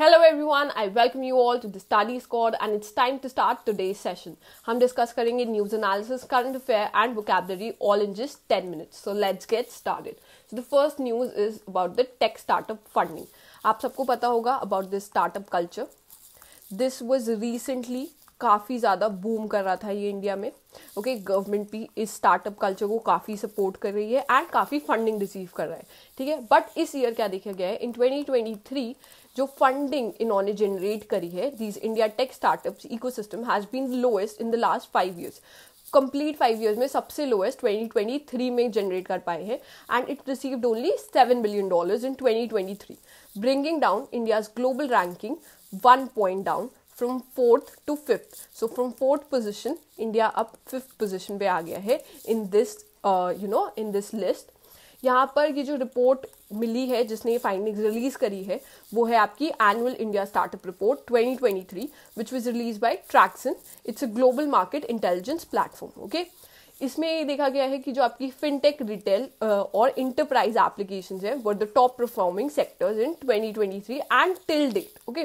Hello everyone I welcome you all to the study squad and it's time to start today session हम discuss करेंगे news analysis current affair and vocabulary all in just ten minutes so let's get started so the first news is about the tech startup funding आप सबको पता होगा about this startup culture this was recently काफ़ी ज़्यादा boom कर रहा था ये इंडिया में ओके okay, गवर्नमेंट भी इस स्टार्टअप कल्चर को काफ़ी सपोर्ट कर रही है एंड काफ़ी फंडिंग रिसीव कर रहा है ठीक है बट इस ईयर क्या देखा गया है इन 2023 जो फंडिंग इन्होंने जनरेट करी है these India tech eco ecosystem has been lowest in the last five years complete five years में सबसे लोएस्ट 2023 में जनरेट कर पाए हैं and it received only seven billion dollars in 2023 bringing down India's global ranking one point down from fourth to fifth so from fourth position India अब fifth position पे आ गया है in this you know in this list यहाँ पर ये जो report मिली है जिसने ये फाइंडिंग्स रिलीज करी है वो है आपकी annual India startup report 2023 which was release by Tracxn it's a global market intelligence platform okay इसमें ये देखा गया है कि जो आपकी फिनटेक रिटेल uh, और इंटरप्राइज एप्लीकेशन है were the top performing sectors in 2023 and till date okay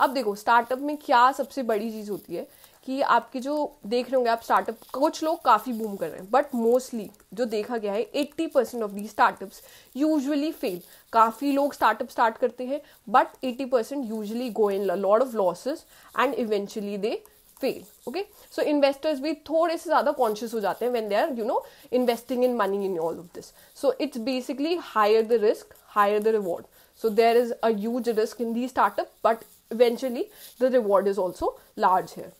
अब देखो स्टार्टअप में क्या सबसे बड़ी चीज़ होती है कि आपके जो देख रहे होंगे आप स्टार्टअप कुछ लोग काफ़ी बूम कर रहे हैं बट मोस्टली जो देखा गया है eighty percent of the startups usually fail काफ़ी लोग स्टार्टअप स्टार्ट करते हैं but eighty percent usually go in lord of losses and eventually they fail okay so investors भी थोड़े से ज़्यादा कॉन्शियस हो जाते हैं when they are you know investing in money in all of this so it's basically higher the risk higher the reward so there is a risk in the startup but eventually the reward is also large here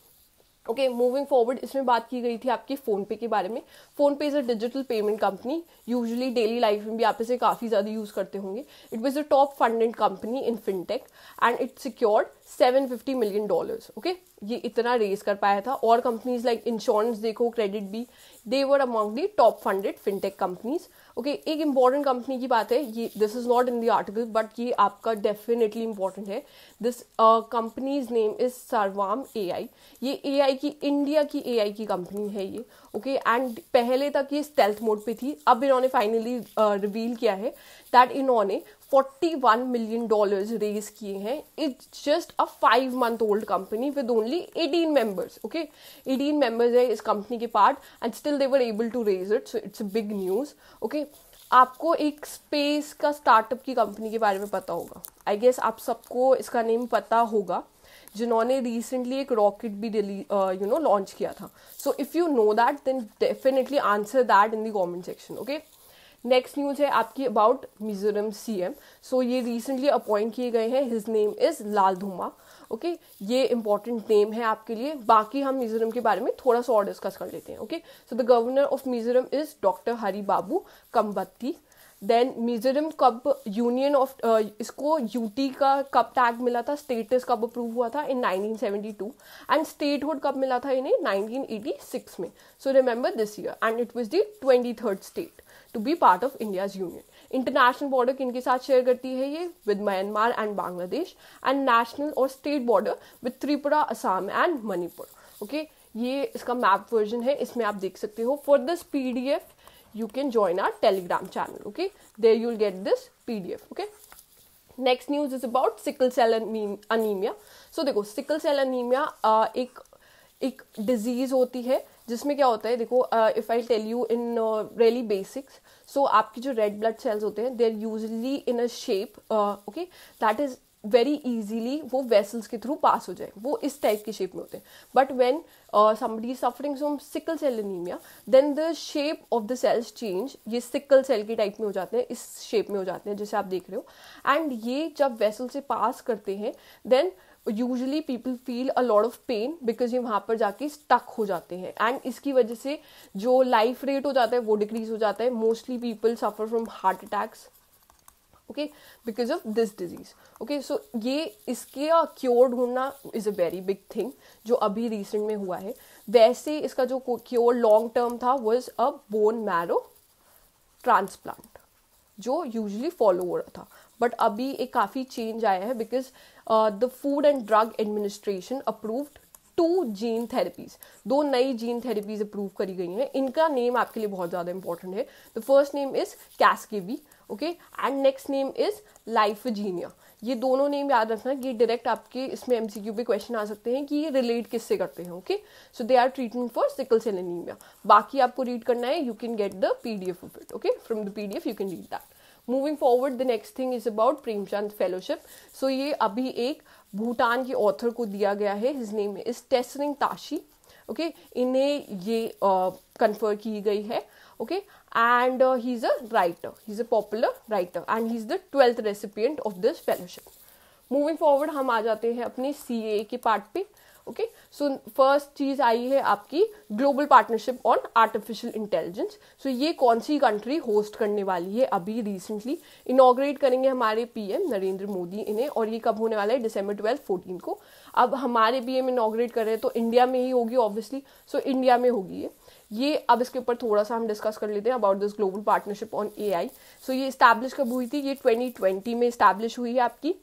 okay moving forward इसमें बात की गई थी आपकी PhonePe के बारे में PhonePe is a digital payment company usually daily life में भी आप इसे काफ़ी ज़्यादा यूज़ करते होंगे it was a top funded company in fintech and it secured seven fifty million dollars okay ये इतना रेज कर पाया था और companies like InsuranceDekho KreditBee they were among the top funded fintech companies okay एक important company की बात है ये this is not in the article but ये आपका डेफिनेटली इंपॉर्टेंट है this company's name is Sarvam A I ये ए आई की इंडिया की ए आई की कंपनी है ये ओके okay? एंड पहले तक ये स्टेल्थ मोड पे थी अब इन्होंने फाइनली रिवील uh, किया है दैट इन्होंने forty one million dollars raise किए हैं it's just a five month old company with only 18 members okay 18 members है इस कंपनी के part and still they were able to raise it so it's a big news okay आपको एक space का startup की कंपनी के बारे में पता होगा आई गेस आप सबको इसका नेम पता होगा जिन्होंने रिसेंटली एक रॉकेट भी डिली यू नो लॉन्च किया था so if you know that then definitely answer that in the comment section okay next news है आपकी अबाउट मिजोरम सीएम सो ये रिसेंटली अपॉइंट किए गए हैं his name is Lalduhoma okay ये इंपॉर्टेंट नेम है आपके लिए बाकी हम मिजोरम के बारे में थोड़ा सा और डिस्कस कर लेते हैं okay so the governor of Mizoram is doctor Hari Babu Kambhampati then Mizoram कब यूनियन ऑफ uh, इसको यूटी का कब टैग मिला था स्टेटस कब अप्रूव हुआ था इन 1972 एंड स्टेटहुड कब मिला था इन्हें 1986 में so remember this year and it was the twenty third state to be part of India's union international border किनके साथ शेयर करती है ये with Myanmar and Bangladesh and national और state border with Tripura Assam and Manipur okay ये इसका मैप वर्जन है इसमें आप देख सकते हो for this P D F join our Telegram channel okay there you'll get this get this pdf okay next news is about sickle cell anemia देखो sickle cell anemia uh, एक एक disease होती है जिसमें क्या होता है देखो if I tell you in really basics so आपकी जो रेड ब्लड सेल्स होते हैं they are usually in a shape okay that is very easily वो वेसल्स के थ्रू पास हो जाए वो इस टाइप की शेप में होते हैं but when somebody suffering from sickle cell anemia then the shape of the cells change ये सिकल सेल के टाइप में हो जाते हैं इस शेप में हो जाते हैं जैसे आप देख रहे हो एंड ये जब वेसल से पास करते हैं then usually people feel a lot of pain because ये वहां पर जाके स्टक हो जाते हैं एंड इसकी वजह से जो लाइफ रेट हो जाता है वो डिक्रीज हो जाता है mostly people suffer from heart attacks okay because of this disease okay so ये इसके क्योर ढूंढना is a very big thing जो अभी रिसेंट में हुआ है वैसे इसका जो क्योर लॉन्ग टर्म था was a bone marrow transplant जो यूजली फॉलो हो रहा था बट अभी एक काफ़ी चेंज आया है because the food and drug administration approved two gene therapies दो नई जीन थेरेपीज अप्रूव करी गई हैं इनका नेम आपके लिए बहुत ज़्यादा इंपॉर्टेंट है the first name is Casgevy okay and next name is Lyfgenia ये दोनों नेम याद रखना कि डायरेक्ट आपके इसमें एम सी क्यू पे क्वेश्चन आ सकते हैं कि ये रिलेट किससे करते हैं okay so they are treatment for sickle cell anemia बाकी आपको रीड करना है you can get the P D F of it okay from the P D F you can read that moving forward the next thing is about Premchand fellowship so ये अभी एक भूटान के author को दिया गया है his name is Tsering Tashi okay इन्हें ये कन्फर uh, की गई है okay and he is a writer he is a popular writer and he is the twelfth recipient of this fellowship moving forward हम आ जाते हैं अपने सी ए के पार्ट पे ओके सो फर्स्ट चीज आई है आपकी global partnership on artificial intelligence so ये कौन सी कंट्री होस्ट करने वाली है अभी रिसेंटली इनोग्रेट करेंगे हमारे पीएम नरेंद्र मोदी इन्हें और ये कब होने वाला है दिसंबर ट्वेल्व फोर्टीन को अब हमारे पीएम इनग्रेट कर रहे हैं तो इंडिया में ही होगी ऑब्वियसली सो so, इंडिया में होगी ये ये अब इसके ऊपर थोड़ा सा हम डिस्कस कर लेते हैं about this global partnership on A I so ये इस्टेब्लिश कब हुई थी ये ट्वेंटी ट्वेंटी में इस्टेब्लिश हुई है आपकी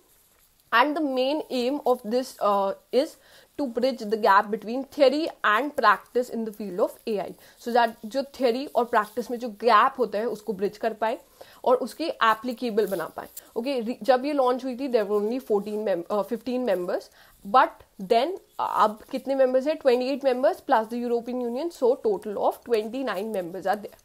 and the main aim of this uh, is to bridge the gap between theory and practice in the field of AI so that जो theory और practice में जो gap होता है उसको bridge कर पाए और उसकी applicable बना पाए okay, जब ये launch हुई थी there were only 14 mem uh, 15 members but then अब कितने members है 28 members plus the European Union so total of 29 members are there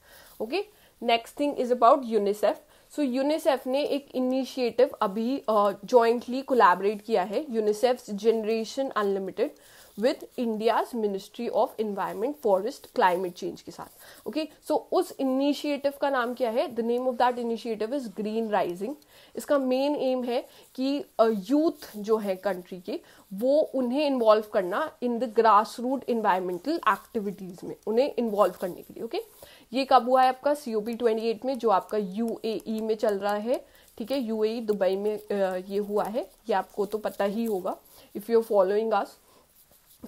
okay next thing is about UNICEF so UNICEF ने एक इनिशिएटिव अभी जॉइंटली कोलैबोरेट किया है UNICEF generation unlimited with India ministry of environment forest climate change के साथ okay okay? So so, उस initiative का नाम क्या है the name of that initiative is green rising इसका मेन एम है कि यूथ uh, जो है कंट्री के वो उन्हें इन्वॉल्व करना in the grass root environmental activities में उन्हें इन्वॉल्व करने के लिए ओके okay? ये कब हुआ है आपका C O P twenty eight में जो आपका यू ए ई में चल रहा है ठीक है यू ए ई दुबई में ये हुआ है ये आपको तो पता ही होगा if you are following us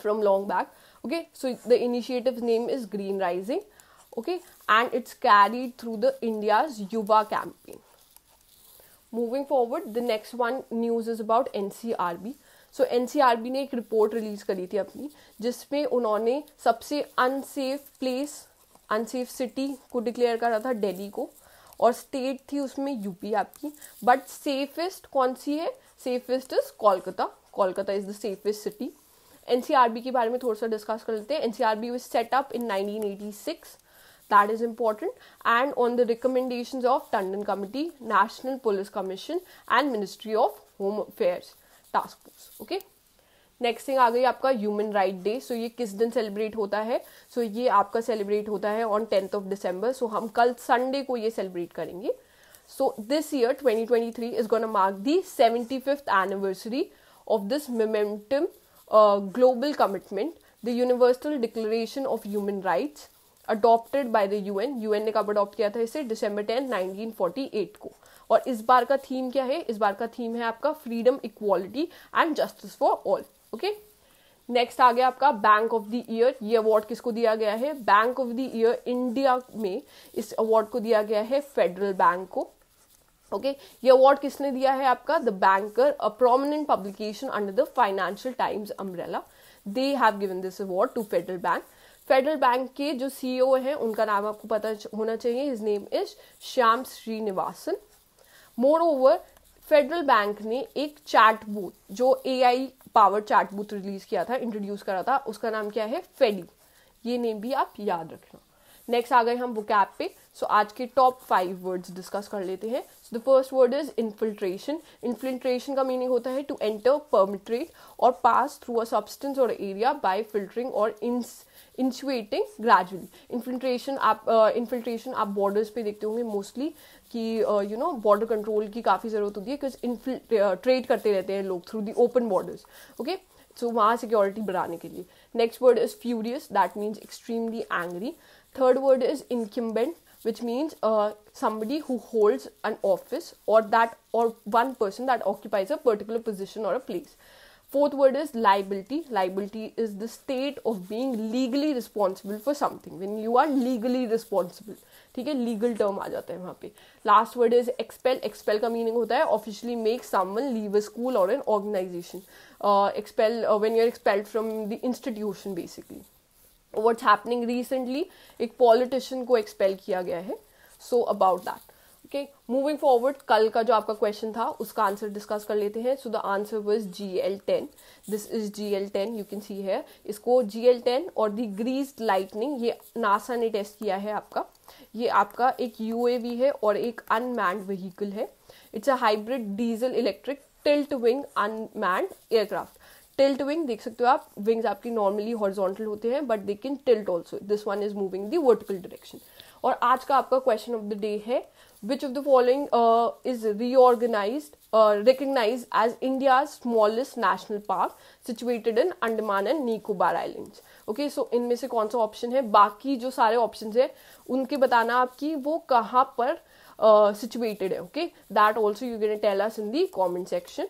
from long back okay so the initiative name is green rising okay and it's carried through the India's Yuva campaign moving forward the next one news is about N C R B so N C R B ने एक report release करी थी अपनी जिसमें उन्होंने सबसे unsafe place unsafe city को declare करा था डेली को और स्टेट थी उसमें यूपी आपकी बट सेफेस्ट कौन सी है safest is Kolkata Kolkata is the safest city NCRB के बारे में थोड़ा सा डिस्कस कर लेते हैं NCRB see set up in 1986 that is important and on the recommendation of Tandon committee national police commission and ministry of home affairs task force okay next thing आ गई आपका ह्यूमन राइट डे सो ये किस दिन celebrate होता है सो so, ये आपका सेलिब्रेट होता है on tenth of December so हम कल संडे को ये सेलिब्रेट करेंगे so this year 2023 is gone mark the seventy fifth anniversary of this momentum global commitment the universal declaration of human rights adopted by the UN UN ने कब adopt किया था इसे डिसम्बर टेन नाइनटीन को और इस बार का थीम क्या है इस बार का थीम है आपका freedom equality and justice for all okay next आ गया आपका बैंक ऑफ द ईयर ये अवार्ड किसको दिया गया है bank of the year India में इस अवार्ड को दिया गया है फेडरल बैंक को ओके okay, ये अवार्ड किसने दिया है आपका The Banker a prominent publication under the Financial Times umbrella they have given this award to Federal Bank Federal Bank के जो सीईओ e हैं उनका नाम आपको पता होना चाहिए his name is Shyam Srinivasan moreover Federal Bank ने एक चैट बूथ जो A I power chat booth release किया था इंट्रोड्यूस करा था उसका नाम क्या है फेडी ये नेम भी आप याद रखना नेक्स्ट आ गए हम कैप पे सो so, आज के टॉप फाइव वर्ड्स डिस्कस कर लेते हैं the first word is infiltration infiltration का मीनिंग होता है टू एंटर परमिट्रेट और पास थ्रू अ सब्सटेंस और एरिया बाय फिल्टरिंग और इंस ग्रेजुअली इन्फिल्ट्रेशन आप इन्फिल्ट्रेशन uh, आप बॉर्डर्स पे देखते होंगे मोस्टली कि यू नो बॉर्डर कंट्रोल की काफ़ी ज़रूरत होती है बिकॉज इन्फिल्ट्रेट uh, करते रहते हैं लोग through the open borders okay so वहाँ सिक्योरिटी बढ़ाने के लिए next word is furious that means extremely angry third word is incumbent which means uh, somebody who holds an office or that or one person that occupies a particular position or a place fourth word is liability liability is the state of being legally responsible for something when you are legally responsible ठीक है legal term आ जाता है वहाँ पे last word is expel expel का meaning होता है officially make someone leave a school और an organization expel when you are expelled from the institution basically what's happening recently एक पॉलिटिशियन को एक्सपेल किया गया है so about that okay moving forward कल का जो आपका क्वेश्चन था उसका आंसर डिस्कस कर लेते हैं so the answer was G L ten this is G L ten you can see है इसको जी एल टेन और दी ग्रीज लाइटनिंग ये नासा ने टेस्ट किया है आपका ये आपका एक यू ए वी है और एक अनमैंड व्हीकल है it's a hybrid diesel electric tilt wing unmanned aircraft tilt wing देख सकते हो आप विंग्स आपकी नॉर्मली हॉरिजॉन्टल होते हैं but they can tilt also this one is moving the vertical direction और आज का आपका क्वेश्चन ऑफ द डे है which of the following is reorganize recognize as India smallest national park situated in Andaman and Nicobar island okay so इनमें से कौन सा option है बाकी जो सारे ऑप्शन है उनके बताना आपकी वो कहाँ पर सिचुएटेड uh, है okay that also you can tell us in the comment section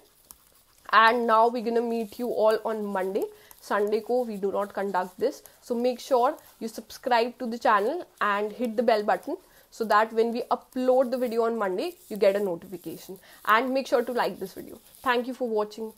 and now we're gonna meet you all on monday sunday ko we do not conduct this so make sure you subscribe to the channel and hit the bell button so that when we upload the video on monday you get a notification and make sure to like this video thank you for watching